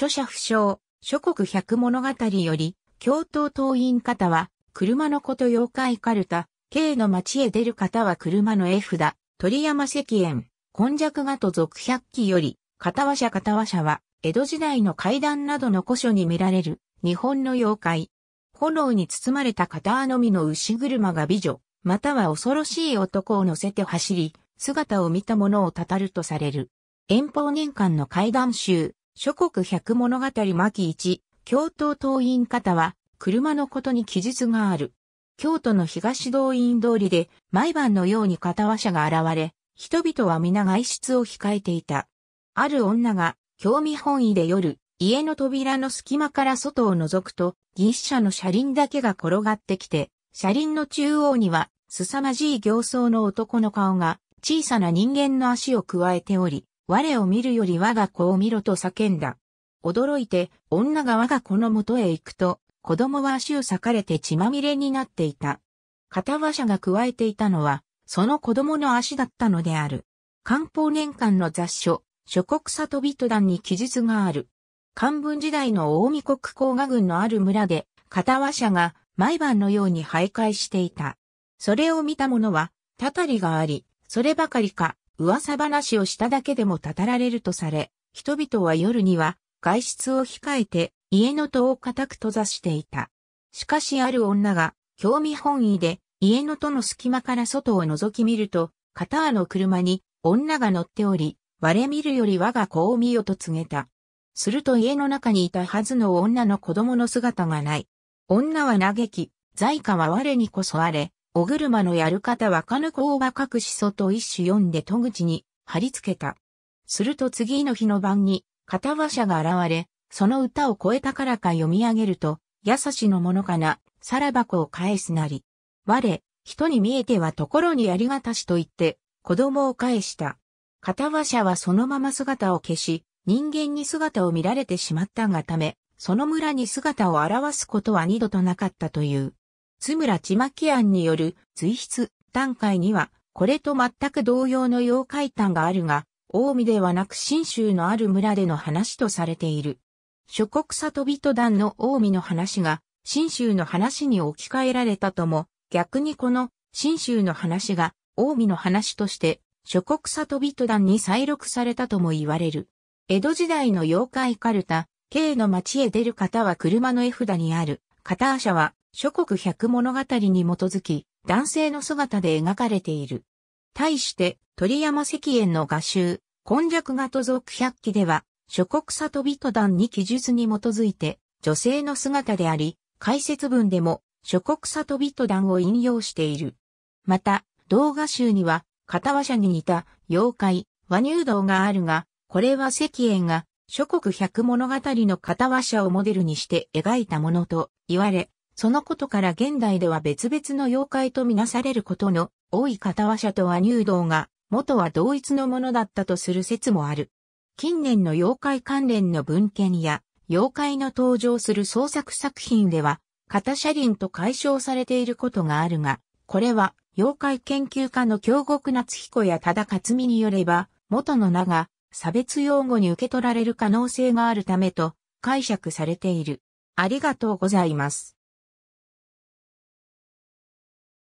著者不詳、諸国百物語より、京都党員方は、車のこと妖怪カルタ、K の町へ出る方は車の絵札、鳥山石燕、今尺画と続百鬼より、片話者片話者は、江戸時代の階段などの古書に見られる、日本の妖怪。炎に包まれた片のみの牛車が美女、または恐ろしい男を乗せて走り、姿を見た者をたたるとされる。遠方年間の階段集、諸国百物語巻1、京都党員方は、車のことに記述がある。京都の東動院通りで、毎晩のように片和車が現れ、人々は皆外出を控えていた。ある女が、興味本位で夜、家の扉の隙間から外を覗くと、銀車の車輪だけが転がってきて、車輪の中央には、凄まじい形相の男の顔が、小さな人間の足を加えており、我を見るより我が子を見ろと叫んだ。驚いて、女が我が子の元へ行くと、子供は足を裂かれて血まみれになっていた。片馬者が加えていたのは、その子供の足だったのである。漢方年間の雑書、諸国里人団に記述がある。漢文時代の大見国甲賀郡のある村で、片馬者が毎晩のように徘徊していた。それを見た者は、たたりがあり、そればかりか、噂話をしただけでもたられるとされ、人々は夜には外出を控えて家の戸を固く閉ざしていた。しかしある女が興味本位で家の戸の隙間から外を覗き見ると、片タの車に女が乗っており、我見るより我が子を見よと告げた。すると家の中にいたはずの女の子供の姿がない。女は嘆き、在家は我にこそあれ、お車のやる方はかぬ子をばかくしそと一種読んで戸口に貼り付けた。すると次の日の晩に、片話車が現れ、その歌を超えたからか読み上げると、優しのものかな、さらばを返すなり。我、人に見えてはところにありがたしと言って、子供を返した。片話車はそのまま姿を消し、人間に姿を見られてしまったがため、その村に姿を現すことは二度となかったという。津村ちまき庵による随筆、段階には、これと全く同様の妖怪譚があるが、近江ではなく新州のある村での話とされている。諸国里人団の近江の話が、新州の話に置き換えられたとも、逆にこの、新州の話が、近江の話として、諸国里人団に再録されたとも言われる。江戸時代の妖怪カルタ、K の町へ出る方は車の絵札にある、片足は、諸国百物語に基づき、男性の姿で描かれている。対して、鳥山石燕の画集、今弱画都族百記では、諸国里人団に記述に基づいて、女性の姿であり、解説文でも、諸国里人団を引用している。また、動画集には、片者に似た妖怪、和乳道があるが、これは石燕が諸国百物語の片者をモデルにして描いたものと言われ、そのことから現代では別々の妖怪とみなされることの多い片は社とは入道が元は同一のものだったとする説もある。近年の妖怪関連の文献や妖怪の登場する創作作品では、片車輪と解消されていることがあるが、これは妖怪研究家の京極夏彦や忠勝美によれば、元の名が差別用語に受け取られる可能性があるためと解釈されている。ありがとうございます。